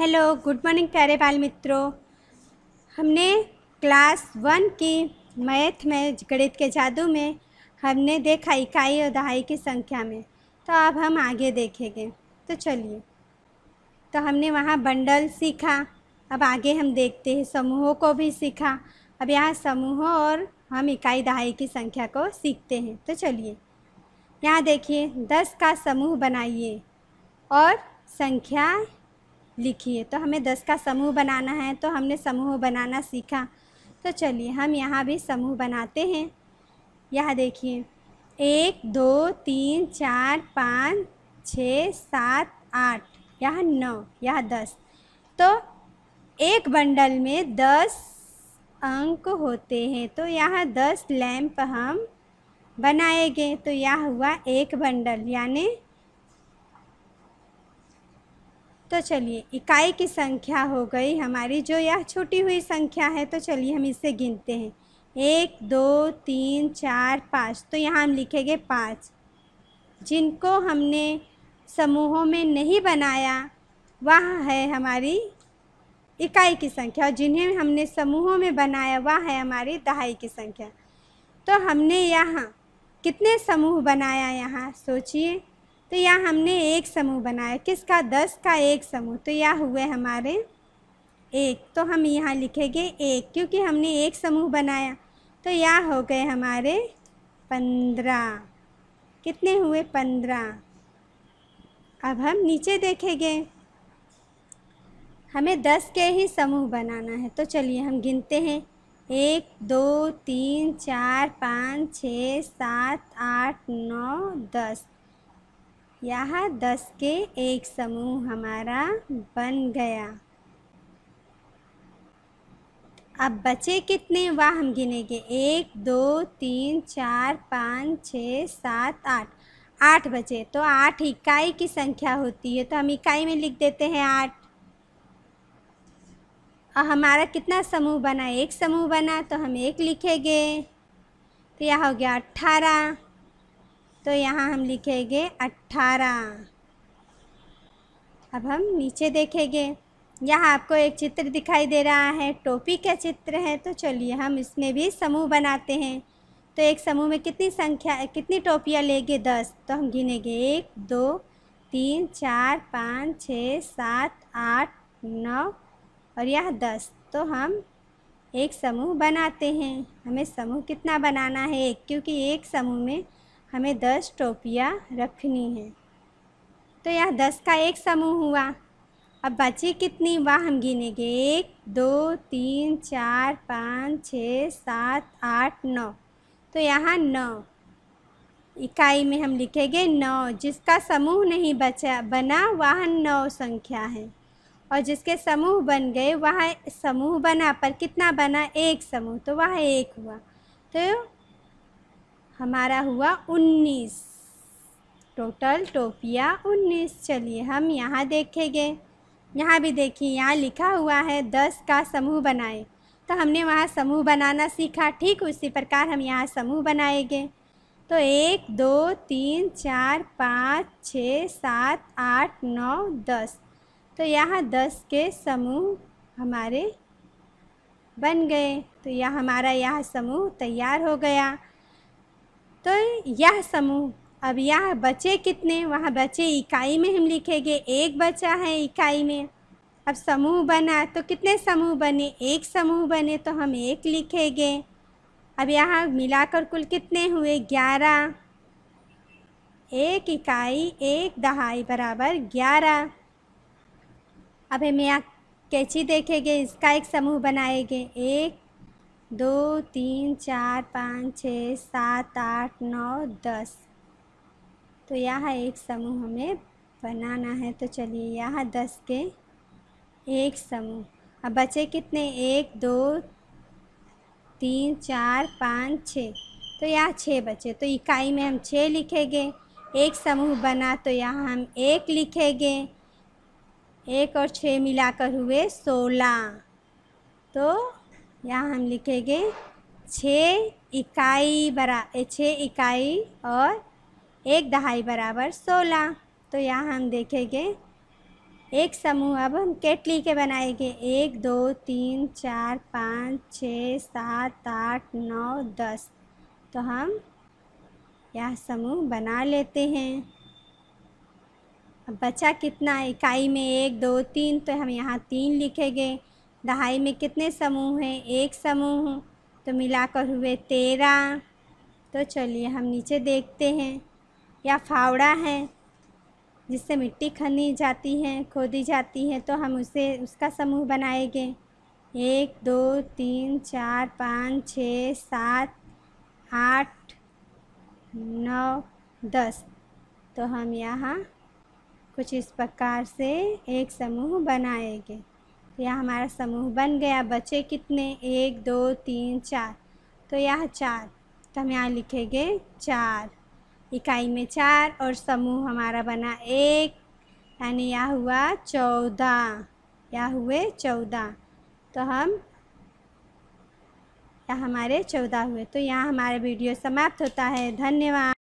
hello good morning प्यारे बाल मित्रों हमने क्लास वन की मैथ में गणित के जादू में हमने देखा इकाई और दहाई की संख्या में तो अब हम आगे देखेंगे तो चलिए तो हमने वहाँ बंडल सीखा अब आगे हम देखते हैं समूहों को भी सीखा अब यहाँ समूहों और हम इकाई दहाई की संख्या को सीखते हैं तो चलिए यहाँ देखिए दस का समूह बनाइए और संख्या लिखी है तो हमें दस का समूह बनाना है तो हमने समूह बनाना सीखा तो चलिए हम यहाँ भी समूह बनाते हैं यह देखिए एक दो तीन चार पाँच छः सात आठ यह नौ यह दस तो एक बंडल में दस अंक होते हैं तो यह दस लैंप हम बनाएंगे तो यह हुआ एक बंडल यानी तो चलिए इकाई की संख्या हो गई हमारी जो यह छोटी हुई संख्या है तो चलिए हम इसे गिनते हैं एक दो तीन चार पाँच तो यहाँ हम लिखेंगे पाँच जिनको हमने समूहों में नहीं बनाया वह है हमारी इकाई की संख्या और जिन्हें हमने समूहों में बनाया वह है हमारी दहाई की संख्या तो हमने यहाँ कितने समूह बनाया यहाँ सोचिए तो यह हमने एक समूह बनाया किसका दस का एक समूह तो यह हुए हमारे एक तो हम यहाँ लिखेंगे एक क्योंकि हमने एक समूह बनाया तो यह हो गए हमारे पंद्रह कितने हुए पंद्रह अब हम नीचे देखेंगे हमें दस के ही समूह बनाना है तो चलिए हम गिनते हैं एक दो तीन चार पाँच छः सात आठ नौ दस यहाँ दस के एक समूह हमारा बन गया अब बचे कितने वह हम गिनेंगे एक दो तीन चार पाँच छः सात आठ आठ बचे तो आठ इकाई की संख्या होती है तो हम इकाई में लिख देते हैं आठ और हमारा कितना समूह बना एक समूह बना तो हम एक लिखेंगे तो यह हो गया अट्ठारह तो यहाँ हम लिखेंगे अट्ठारह अब हम नीचे देखेंगे यहाँ आपको एक चित्र दिखाई दे रहा है टोपी का चित्र है तो चलिए हम इसमें भी समूह बनाते हैं तो एक समूह में कितनी संख्या कितनी टोपियाँ लेंगे दस तो हम गिनेंगे एक दो तीन चार पाँच छः सात आठ नौ और यह दस तो हम एक समूह बनाते हैं हमें समूह कितना बनाना है एक क्योंकि एक समूह में हमें दस टोपियाँ रखनी हैं तो यह दस का एक समूह हुआ अब बची कितनी वह हम गिनेंगे एक दो तीन चार पाँच छः सात आठ नौ तो यहाँ नौ इकाई में हम लिखेंगे नौ जिसका समूह नहीं बचा बना वह नौ संख्या है और जिसके समूह बन गए वह समूह बना पर कितना बना एक समूह तो वह एक हुआ तो हमारा हुआ उन्नीस टोटल टोपिया उन्नीस चलिए हम यहाँ देखेंगे यहाँ भी देखिए यहाँ लिखा हुआ है दस का समूह बनाए तो हमने वहाँ समूह बनाना सीखा ठीक उसी प्रकार हम यहाँ समूह बनाएंगे तो एक दो तीन चार पाँच छः सात आठ नौ दस तो यहाँ दस के समूह हमारे बन गए तो यह हमारा यह समूह तैयार हो गया तो यह समूह अब यह बचे कितने वहाँ बचे इकाई में हम लिखेंगे एक बचा है इकाई में अब समूह बना तो कितने समूह बने एक समूह बने तो हम एक लिखेंगे अब यहाँ मिलाकर कुल कितने हुए ग्यारह एक इकाई एक दहाई बराबर ग्यारह अब हम यहाँ कैची देखेंगे इसका एक समूह बनाएंगे एक दो तीन चार पाँच छः सात आठ नौ दस तो यह एक समूह हमें बनाना है तो चलिए यह दस के एक समूह अब बचे कितने एक दो तीन चार पाँच छः तो यह छः बचे तो इकाई में हम छः लिखेंगे एक समूह बना तो यहाँ हम एक लिखेंगे एक और छः मिलाकर हुए सोलह तो यहाँ हम लिखेंगे छः इकाई बरा छः इकाई और एक दहाई बराबर सोलह तो यहाँ हम देखेंगे एक समूह अब हम केटली के बनाएंगे एक दो तीन चार पाँच छः सात आठ नौ दस तो हम यह समूह बना लेते हैं अब बचा कितना इकाई में एक दो तीन तो हम यहाँ तीन लिखेंगे दहाई में कितने समूह हैं एक समूह तो मिलाकर हुए तेरह तो चलिए हम नीचे देखते हैं या फावड़ा है जिससे मिट्टी खनी जाती है खोदी जाती है तो हम उसे उसका समूह बनाएंगे एक दो तीन चार पाँच छ सात आठ नौ दस तो हम यहाँ कुछ इस प्रकार से एक समूह बनाएंगे यह हमारा समूह बन गया बचे कितने एक दो तीन चार तो यह चार तो हम यहाँ लिखेंगे चार इकाई में चार और समूह हमारा बना एक यानी यह हुआ चौदह यह हुए चौदह तो हम यह हमारे चौदह हुए तो यहाँ हमारा वीडियो समाप्त होता है धन्यवाद